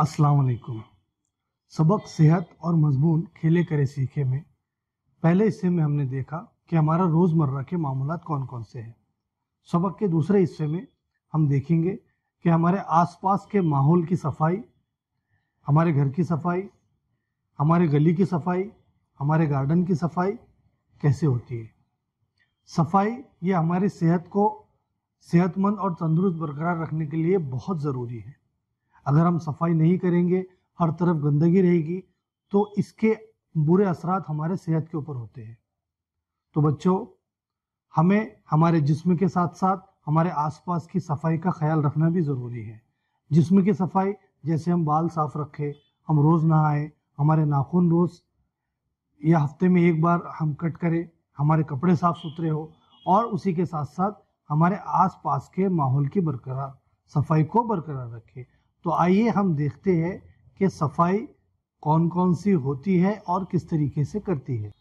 अस्सलाम सबक सेहत और मजमून खेले करे सीखे में पहले हिस्से में हमने देखा कि हमारा रोज़मर्रा के मामूल कौन कौन से हैं सबक के दूसरे हिस्से में हम देखेंगे कि हमारे आसपास के माहौल की सफाई हमारे घर की सफाई हमारे गली की सफाई हमारे गार्डन की सफाई कैसे होती है सफाई ये हमारी सेहत को सेहतमंद और तंदुरुस्त बरकरार रखने के लिए बहुत ज़रूरी है अगर हम सफाई नहीं करेंगे हर तरफ गंदगी रहेगी तो इसके बुरे असरात हमारे सेहत के ऊपर होते हैं तो बच्चों हमें हमारे जिस्म के साथ साथ हमारे आसपास की सफाई का ख्याल रखना भी ज़रूरी है जिस्म की सफाई जैसे हम बाल साफ रखें हम रोज़ नहाएं हमारे नाखून रोज़ या हफ्ते में एक बार हम कट करें हमारे कपड़े साफ सुथरे हो और उसी के साथ साथ हमारे आसपास के माहौल की बरकरार सफाई को बरकरार रखें तो आइए हम देखते हैं कि सफाई कौन कौन सी होती है और किस तरीके से करती है